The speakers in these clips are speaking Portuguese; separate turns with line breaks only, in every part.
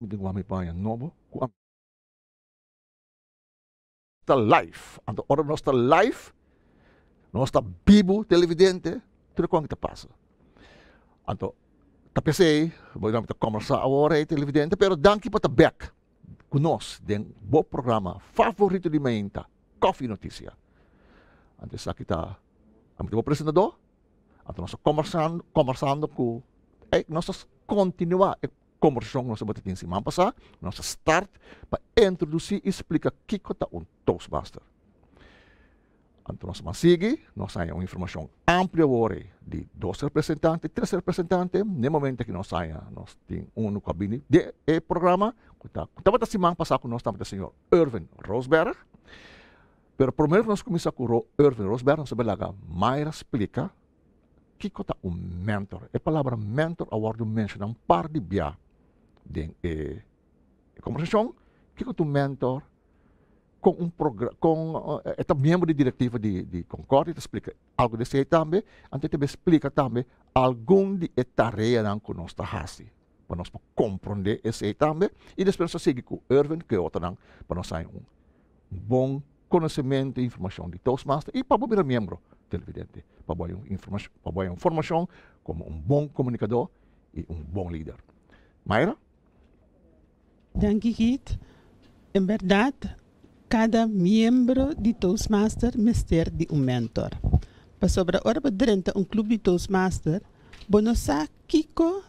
Mudengwami Paya Nobo Kwam. The life, aan de orde van onze life, onze Bibo televidente, tudo kwam te passen. Então, aan de tapecei, vou dar começar a hora é televidente, pero danke para back. Conosco, den bom programa favorito de menta, tá? Coffee Notícia. Antes então, aqui está, a meu apresentador, a então, nós conversando, conversando com, e é, nós continuar é kommer sång och så det finns i Mampasa, nossa start, para introduzir e explicar que kota um Toastmaster. Então, nós vamos seguir, nós temos uma informação ampla agora de dois representantes, três representantes, no momento que nós temos, nós temos um no cabine de e eh, programa, que está, semana passada, nós estamos com o senhor Irvin Rosberg, mas primeiro nós começamos com o Irvin Rosberg, nós vamos Mayra explica que é um mentor. A palavra mentor, a word mention, um par de bias de, conversação que o teu mentor com um programa, com uh, eh, membro de diretiva de, de te explica algo desse aí também, antes então, também explica também algum de tarefa que nós temos tá assim, para nós compreender esse aí também, e depois nós segue com Irvin, que é outro, para nós ter um bom conhecimento e informação de Toastmaster e para primeiro membro televidente, para boa informação, para boa informação como um bom comunicador e um bom líder.
Mayra? denk ik em verdade, cada membro de Toastmaster mister de um mentor. Para sobre a hora de um clube de Toastmaster, bonosa kiko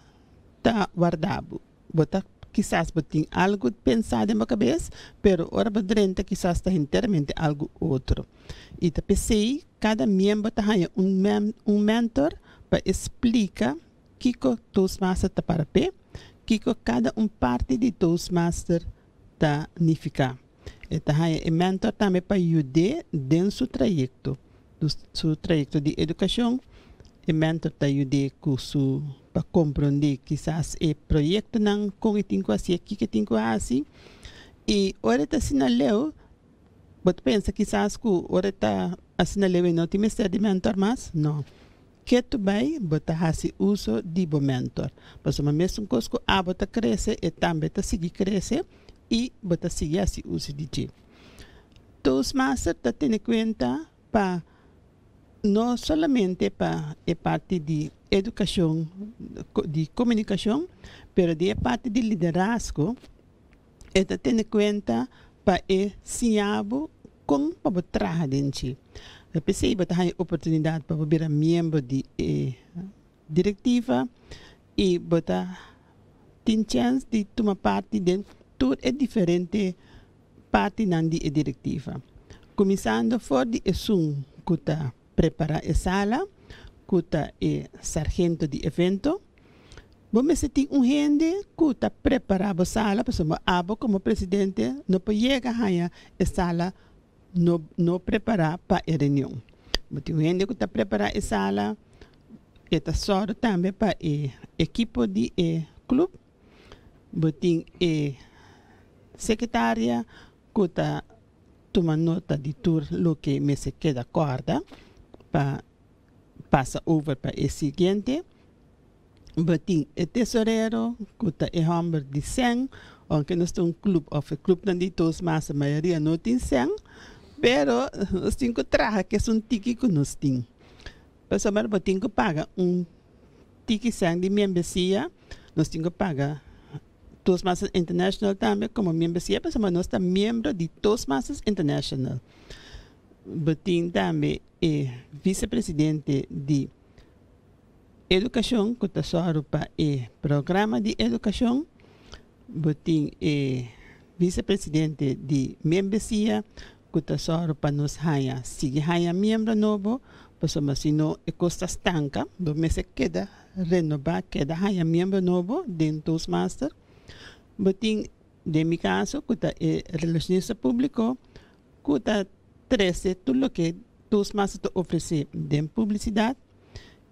ta tá guardabo. Bota tá, quizás tem algo pensado em minha cabeça, pero hora badrenta quizás está inteiramente algo outro. E tá pensei, cada membro tem tá um, um mentor para explicar que o Toastmaster está para pé, que cada um parte de Toastmaster está nificar. Então, é mentor também para ajudar dentro do trajeto, do seu trajeto de educação. E mentor para ajudar com seu para compreender quizás o projeto não com que tem que fazer, que que tem que fazer. E agora, está sinaleu, você pensa quizás que agora está assinaleu e não tem mestre de mentor mais? Não que bem, bota fazer uso de bom mentor. Mas uma mesmo coisa a bota cresce e também tá seguir crescer e bota seguir a uso de ti. master tá tendo conta pa não somente para a parte de educação, de comunicação, mas de parte de liderazgo, está tendo conta para ensinar como para trabalhar dentro. Dat betekent dat je opportunidade para poder membro de eh, diretiva e botar tem chance de tomar parte de toda a diferente parte na diretiva. Começando por de esum cuta prepara a sala, cuta e sargento de evento. Vamos se tem um rende cuta prepara a sala, pessoa abo como presidente não pode chegar a sala não, preparar para a reunião. Mas o gente que está preparando a sala, está só também para a equipe de clube. Tem e secretária que está tomando nota de tudo o que me se queda corda para passa over para o seguinte. Tem o tesoureiro que está em homem de 100, onde nós temos um clube, ou um clube de todos, mas a maioria não tem 100. Pero os cinco traja, que es un tiki con os tin. Por paga un tiki de membresía, nos tengo paga Toastmasters International también como membresía, pues no está miembro de masas International. Botín también es eh, vicepresidente de Educación, que está y programa de educación. Botín es eh, vicepresidente de membresía para panus haya. Si haya miembro nuevo, pues si no eh, costa estanca, donde se queda, renovar, queda haya miembro nuevo de Toastmaster. master. Botín, de mi caso, cuta eh, relacionista público, cuta 13, todo lo que dos te ofrece de publicidad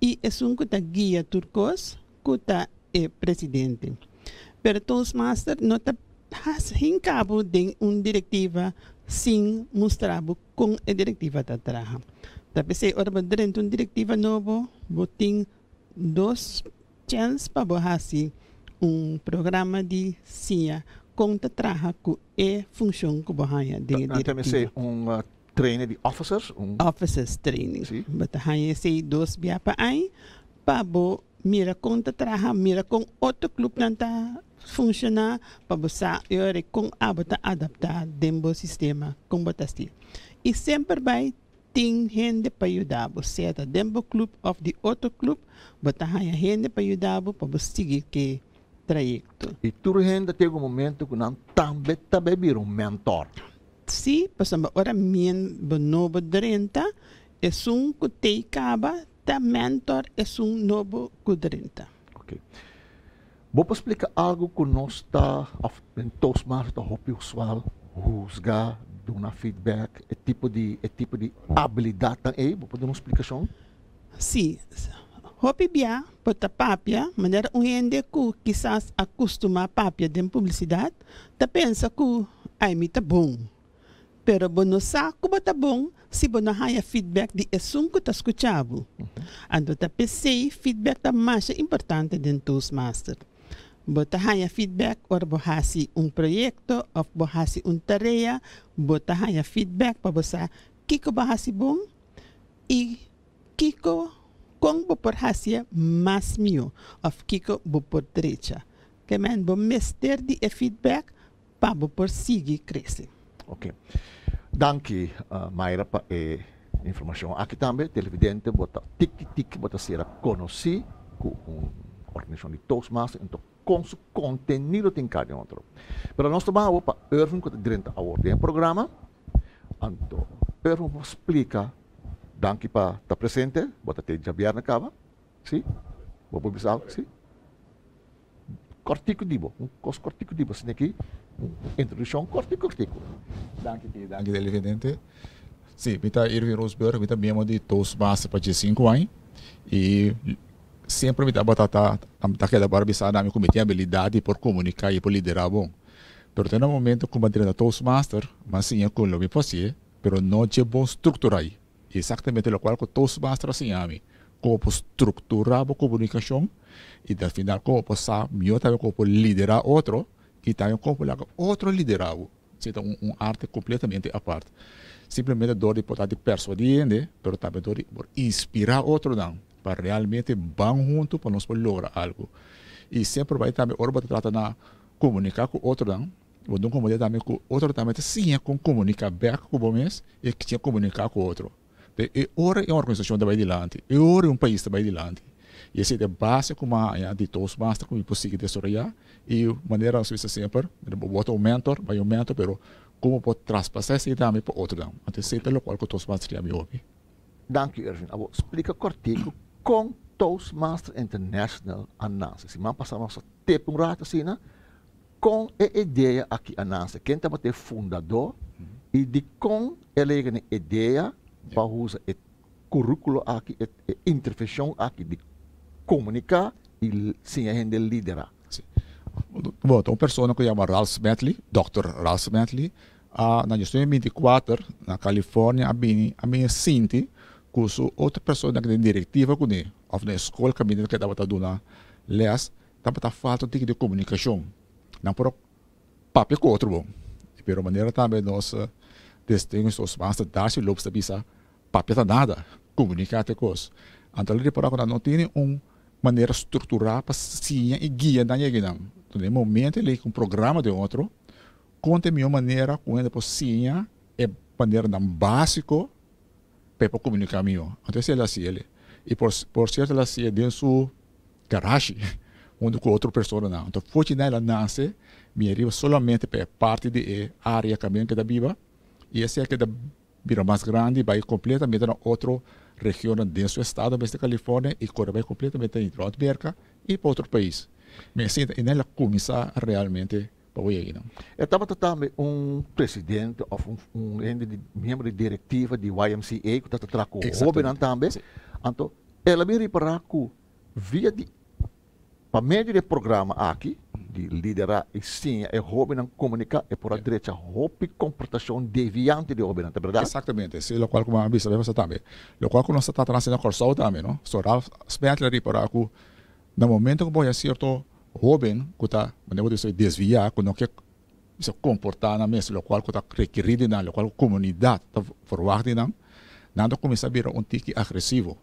y es un cuta guía turcos, cuta eh, presidente. Pero Toastmaster no te has en cabo de una directiva sin mostrabo con a e directiva de traja. Tapese orba drentun directiva novo, botin dos chance para um programa de sinha conta traja ku e função ku borraya de directiva. Tapese um uh, trainer de officers? Officers training. Si. Batahaya se dos biapa ai, pabo mira conta traja, mira con outro nanta funciona para você ore com abata adaptar do sistema com botasti e sempre vai tem gente para ajudar você tá? dentro do clube ou de outro club bota a gente para ajudar para você seguir que trajeto e tudo gente tem um momento que não também também vira um mentor se passamos agora mien novo drenta é um que te acaba da tá? mentor é um novo que drenta okay explicar
algo que kunosta tá afentos marta hopi usual rusga dona feedback é tipo de é tipo de habilidade aí vou poder uma explicação
sim hopi bia pota papia maneira um ende ku quizás acostuma papia de publicidade tá pensa que ai me tá bom pero bono sa ku tá bom se bono haya feedback de esum ku tá escutado uhum. ando tá pensei feedback tá mais importante dentro dos master bota feedback or bohasi un proyecto of bohasi un tarea bota feedback pa bosa kiko bohasi bong I kiko kong bo por hasia mas mio of kiko bo por trecha que men bo mester di e feedback pa bo por sigi cresce
ok danki uh, eh, Mayra pa e informação aki tambe televidente bota tik tik bota será conheci ku um organização en Toastmasters com su conteúdo te encarga otro. Para nós vamos opa, Irving, durante el programa, Anto, Irving explica, danke para estar tá presente, bota te já viernes acaba, sim? Vou publicar, sim? Cortico
dibo, um cos cortico dibo, assim aqui, introdução cortico, cortico. Danke, danke, del evidente. Sim, mita Irving Rosberg, mita mesmo de base para de cinco anos, e sempre siempre mi batata, ataque de sabe, me cometí habilidade por comunicar e por liderar bom. Pero en un momento como entrenador Toastmaster, sim sí con lo que pasé, pero no llevo estructura ahí. Exactamente o cual que Toastmaster assim, llama. Como estruturar a comunicação e da final como passar, yo también como liderar outro, e também como la outro liderado. Então, um, um arte completamente à parte. Simplesmente dor de poder persuadir, mas né, também dor de inspirar outro não para realmente vão junto para nós poder lograr algo. E sempre vai também, ora para tratar de comunicar com outro, não? Vou não comunicar também com outro também, tá sim, é com comunicar bem com o mês e que tinha comunicar com outro. E hoje é uma organização que vai adiante, e hoje é um país que vai adiante. E esse é a base com a de todos basta como possível desarrollar e maneira suíça sempre, bota né, um mentor, vai um mentor, mas como pode traspassar essa idade para outro não. Antecipar o qual todos todos basta que a me Obrigado, Danke, Irvin. Explica cortico
com Toastmasters International Anansi. Semana passada nós teve um rato assim, né? com a ideia aqui Anansi. Quem também ter fundador uhum. e de com ele é ideia para usar o currículo aqui, a
intervenção aqui de comunicar e sim a gente liderar. Sim. Bom, uma pessoa que chama Ralph Bentley, Dr. Ralph Bentley, uh, na gestão 24, na Califórnia, a minha, a minha Cinti, curso outra pessoa da diretiva kuni ou é, na escola que a caminho que estava dando tá leas estava tá falta de de comunicação não por papo é com outro bom e pela maneira também nós distinguimos é tá os passos dar se lobos da pisa papo está nada comunicar te cos então ele por não tem um maneira estrutural para sim e guia da ninguém não no então, momento ele com um programa de outro conta minha maneira com ele para sim é maneira não básico Pepe Cubo no Então, Antes ele assim, ele. E por, por certo, ela se dentro sua garagem, onde com outra pessoa não. Então, foi ela nasce, me arriba somente para parte de área caminho que está é viva. E essa é que da vira mais grande, vai completamente na outra região dentro do estado, da Califórnia, e corre vai completamente em Norte América e para outro país. Mas assim, ela começa realmente Poiegidão. Estava também um presidente, um,
membro de diretiva de YMCA, que está O Robin também. Então, ela me reparou que via de para meio de programa aqui, de liderar e sim, é Robin comunicar, é por a é. direita, roupa comportação deviante
de Robin, é verdade? Exatamente, Se o é qual como a Bíblia você também. O qual que nós estamos trazendo a corção também, não? Só Ralph, espera reparar que no momento que eu vou certo joven que está, disso é desviar não quer se comportar na mesa lo qual está requerido na lo qual comunidade ta tá forward na nada começa a virar um tique agressivo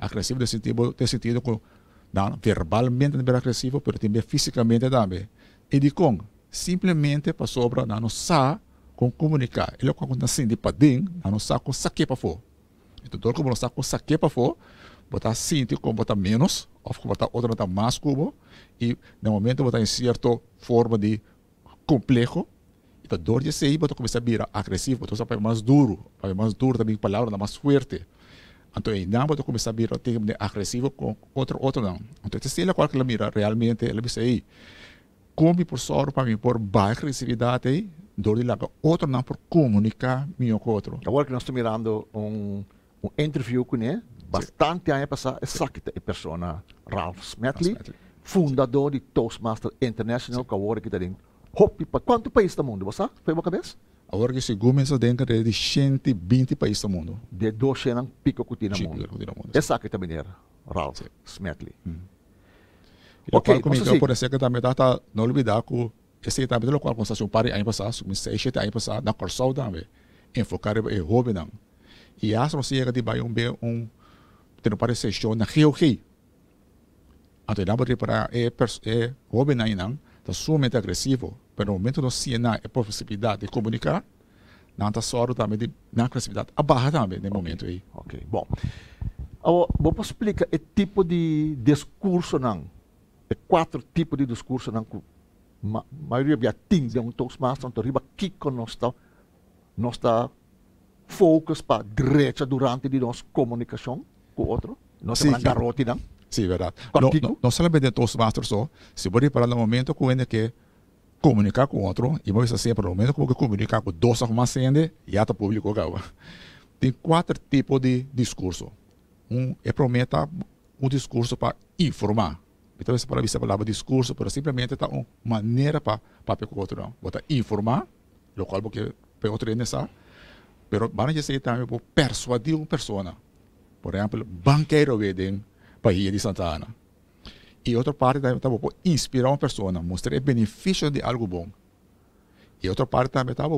agressivo de sentido de sentido que não, verbalmente é agressivo, mas também fisicamente também. E de com, simplesmente para sobra, não sabe com comunicar. Ele é quando assim de padim, não sabe com saque para for. Então, todo mundo sabe com saque para for, botar 5 como botar menos, ou botar outra nota mais cubo, e no momento botar em certa forma de complexo, então dor de sair, botar começar a virar agressivo, botar para mais duro, para mais duro também palavra mais forte. Então, não botar começar a virar tipo de agressivo com outro outro não. Então, se ela qual que ela mira realmente, ela disse aí, como por sorte para mim por baixa agressividade aí, dor de lago outro não por comunicar minha com outro.
Agora que nós estamos mirando um um interview com ele Bastante sì. anni passati, esattamente persona Ralph Smedley, fundador di Toastmaster International, sì. che ora che in Hopi, quanto paese del mondo, sa? Foi uma cabeça? Agora que se começa dentro
é de 120 países do mundo. De 200 pico que tem mundo.
Essa aqui também era Ralph sì. Smedley. Mm. Eu okay, falo comigo, por
exemplo, também está tá, não olvidar que esse também é o qual constatou para ano passar mas seis, sete anos passar na Corsol também, enfocar é, é em não E acho que você era de um não parece yo na geogi. Até lá para é, é homem ainda, está sumamente agressivo, pero no momento não se na é possibilidade de comunicar, não está só também de, na agressividade, abarra ah, também no momento aí. Ok, bom. Eu vou explicar
o tipo de discurso não. É quatro tipos de discurso não que a maioria via tinge um toastmaster, então riba que nós está nós está focus para direita durante de nossa comunicação com outro não se sí, van
sim verdade não não No, no, todos os Toastmasters, só se ir para no momento com ele que comunicar com outro, e vamos assim, sempre no momento que comunicar com dois arrumacende e até público acaba. Tem quatro tipos de discurso. Um é prometa um discurso para informar. Então, essa palavra, essa palavra discurso, para simplesmente tá uma maneira para para o outro não. botar informar, o qual porque o outro é necessário, mas para também para persuadir uma pessoa por exemplo banqueiro-vd Bahia de Santana. E outra parte também estava para inspirar uma pessoa, mostrar benefício de algo bom. E outra parte também estava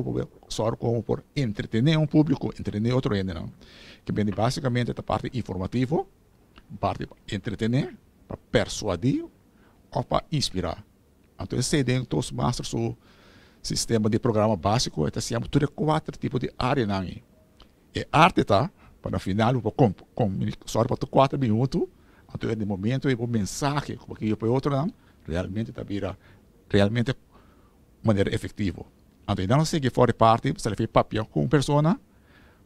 só como por entretener um público, entretener outro ainda, não? Que vem basicamente da parte informativa, parte para entretener, para persuadir ou para inspirar. Então, esse dentro dos masters o sistema de programa básico, está se chama tudo quatro tipos de área, não é? E é arte, tá? Para final, com, com só para 4 minutos, até de momento, eu vou mensagem, porque eu para outro lado, realmente está vira, realmente, maneira efetiva. Então, não sei que for parte, se ele fez papel com pessoa,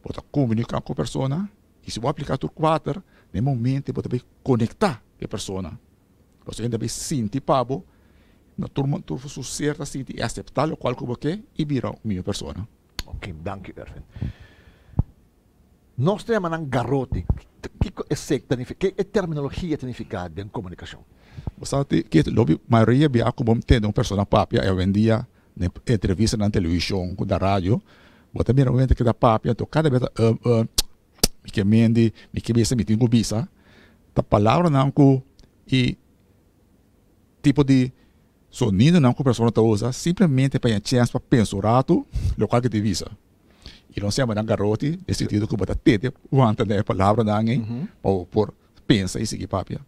pode comunicar com pessoa, e se eu aplicar tudo quatro, de momento, pode conectar com a pessoa. Você ainda vai sentir pavo, na turma, turma sucerta, assim, sentir aceitar o qual como que, e virar minha pessoa. Ok, obrigado, Erwin.
Nós temos um garrote. que é terminologia significada em comunicação?
sabe que a maioria biacubom tendo um personagem papia eu vendia entrevista na televisão, da rádio, mas também realmente que da papia, então cada vez eh, eh, que me que mende, me que bisa, me tingo visa a palavra não é e tipo de sonido não que a pessoa usa, simplesmente para a chance para pensar, local que te visa. E não siamo nangaroti, nel sentido que bota tete, quanta ne palavra nangi, mm por pensa e sigi papia.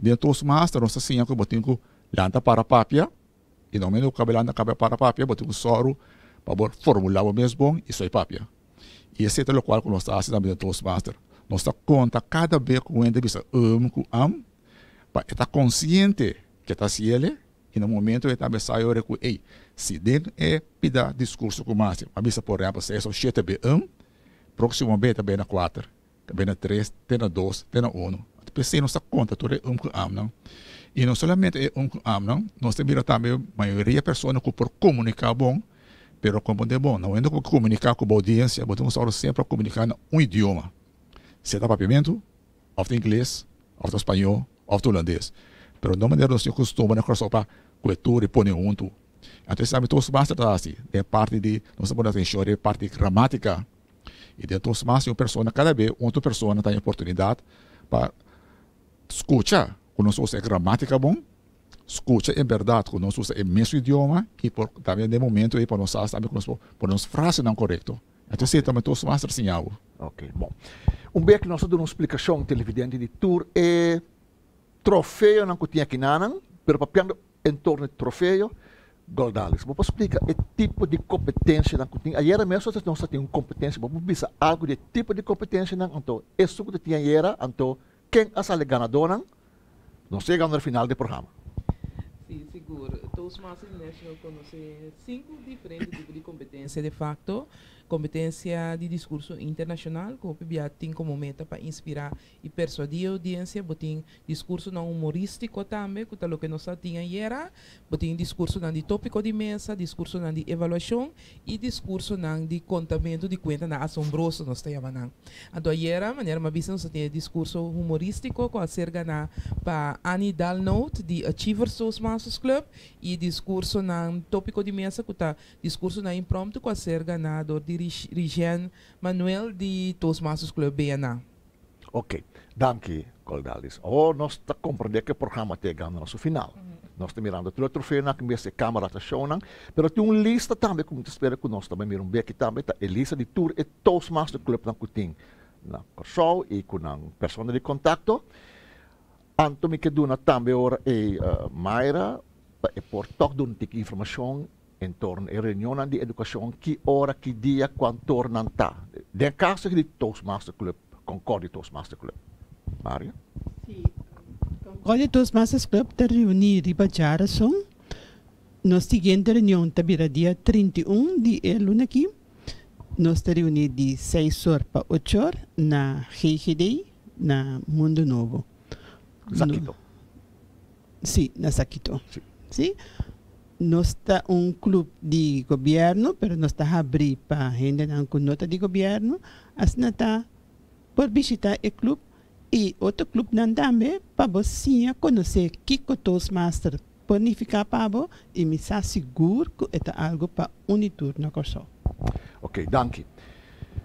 Dentro do master, non sa sinha che botinco lanta para papia, e não meno cabelo anda cabelo para papia, botinco soro, para formular o mesmo, e soi papia. E esse é o qual nós estamos também dentro do master. Nós está conta cada vez com o entrevista, amo, com am, para estar consciente que está se ele, e no momento je tabe sajo rekel, ej, si den discurso pida o kumasi. A mi se porjaba se, so še tebe um, próximo bem também na 4, também na 3, tem na 2, tem na 1. Pensei nossa conta, tudo é um que am, não? E não somente é um que am, não? Nós temos também a maioria pessoas que por comunicar bom, mas como de bom. Não é que comunicar com a audiência, botamos temos sempre a comunicar em um idioma. Se é dá papimento, ou em inglês, ou em espanhol, ou em holandês. Pero no me dieron los costumbres para sopa, cultura y pone junto. Entonces, sabe, mí todos más atrás, de parte de, no se pone atención, de parte de gramática. E dentro dos máximos, persona, cada vez outra pessoa tem oportunidade para escutar. Quando nós usamos gramática bom, escuta em verdade, quando nós usamos imenso idioma e por, também de momento e para nós saber quando nós frases não correto. Então, okay. também todos os mais sinal. Ok, bom. Um beco, que nós temos uma explicação televidente de tour
e eh, Trofeio não tinha aqui mas pero papel em torno de trofeio, Goldales. Vou explicar o tipo de competência que tinha. Ayer mesmo vocês não tinham competência, vamos pensar algo de tipo de competência. Então, isso que tinha era, então, quem as ganadora não chega no final do programa.
Sim, seguro. Toastmasters eu conhece cinco diferentes tipos de competência, de facto competência de discurso internacional, que o PBA tem como meta para inspirar e persuadir a audiência, botem discurso não humorístico também, que é o que nós tinha e era, botem discurso não de tópico de mesa, discurso não de avaliação e discurso não de contamento de conta, na assombroso nós temos não. Então, aí era, maneira uma visão, nós tinha discurso humorístico com acerca na para Annie note de Achievers Masters Club e discurso não tópico de mesa, que tá discurso não impromptu com acerca na dor de Rigen Manuel di Toastmasters Club BNA.
Ok, dankie Koldalis. Oh, nós tá compreender que o programa está chegando ao nosso final. Uhum. Nós estamos tá mirando tudo o troféu, na né, cabeça câmera está chonando, né? mas tem uma lista também, como te espera que nós também miramos bem aqui também, tá, a é lista de tour e é Toastmasters Club na né, Cutim, na Corsol e com a persona de contato. Anto mi keduna também ora é uh, Mayra, e é por toque de informação En torno reunión de di ¿qué hora, qué día, dia, quando está? ta. acá caso di Toastmaster Club, Concordia Toastmaster Club. Mario Sí.
Concordia Toastmasters Club te riunir en baciar son. Nos siguiente reunión el día 31 de el eh, luna aquí. Nos te reunir 6 horas pa 8 horas na GGD na Mundo Novo. Saquito. No. Sí, na Saquito. ¿Sí? nós está um clube de governo, mas nós está abrir para a gente com nota de governo, assim está por visitar o clube e outro clube não também para você conhecer que cotos master planificar para você e me está seguro que é algo para unitur na corso.
Ok, danke.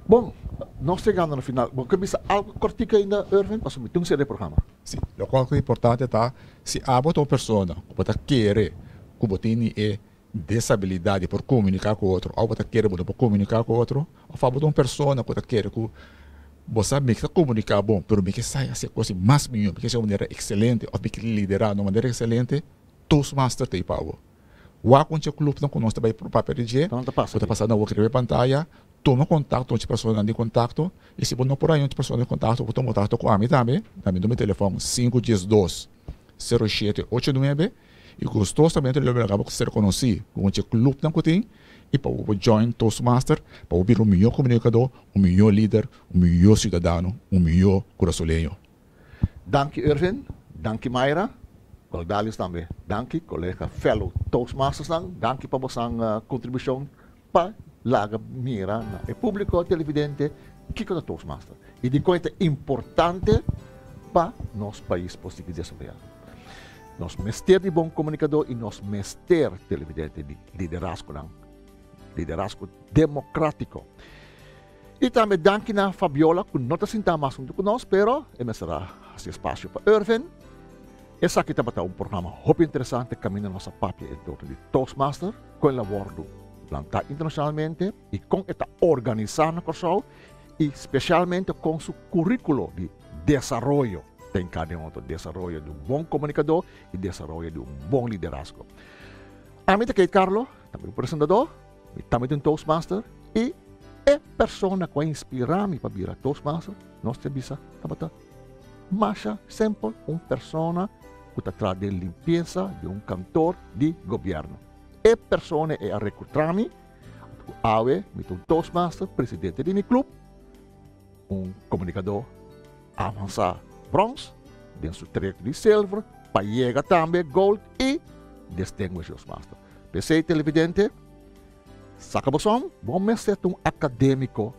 Bom, nós chegamos no final. Bom, que algo cortica ainda, Irving, para subir um
série programa. Sim, o qual é importante tá se há outra pessoa que querer Cuba tem é desabilidade por comunicar com outro, ou você quer por comunicar com outro, ou fala de uma pessoa que você quer que você me que comunicar bom, pero me que sai essa coisa mais melhor, porque é uma maneira excelente, ou me que liderar de uma maneira excelente, todos master tem pavo. O aconte clube não conosco vai para o papel de então, passa, você passar na outra pantalla, toma contato com pessoa de contato, e se você não por aí a pessoa de contato, você toma contato com a mim também, também do meu telefone 512 0789 e gostosamente ele acaba ser conhecido como o clube não tem e para o join Toastmaster para ouvir o melhor comunicador o melhor líder o melhor cidadão o melhor coraçoleiro Danke
Irvin danke Mayra Cordalis também danke colega fellow Toastmasters danke para a uh, contribuição para laga mira na República público televidente que é o Toastmaster e de coisa importante para nosso país, posso desenvolver. sobre Nosso mester di bom comunicador e nosso mester televidente di liderazgo, não? liderazgo democrático. E também danke na Fabiola, que não está mais con conosco, però e será esse espaço para Irvin. Essa aqui também está um programa muito interessante, caminho nossa papia em torno di Toastmaster, con o labor plantar internacionalmente e com esta organizar na e especialmente com seu currículo di desenvolvimento tem caminhando ao desarrollo de um bom comunicador e desarrollo de um bom liderazgo. Amit Kate Carlo, também um presentador, também um Toastmaster e é persona que inspira-me para vir a Toastmaster, nós visa, tabata. Mas é sempre uma persona que trata de limpeza de um cantor de governo. E persone é a recrutar-me, Awe, um Toastmaster, presidente de meu clube, um comunicador avançado. bronze, dentro do treco de silver, para chegar também gold e distinguish os master. Pensei televidente, saca som, me ser um acadêmico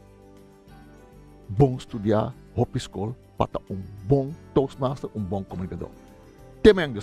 bom estudar, hop school, para um bom toastmaster, um bom comunicador. Até amanhã,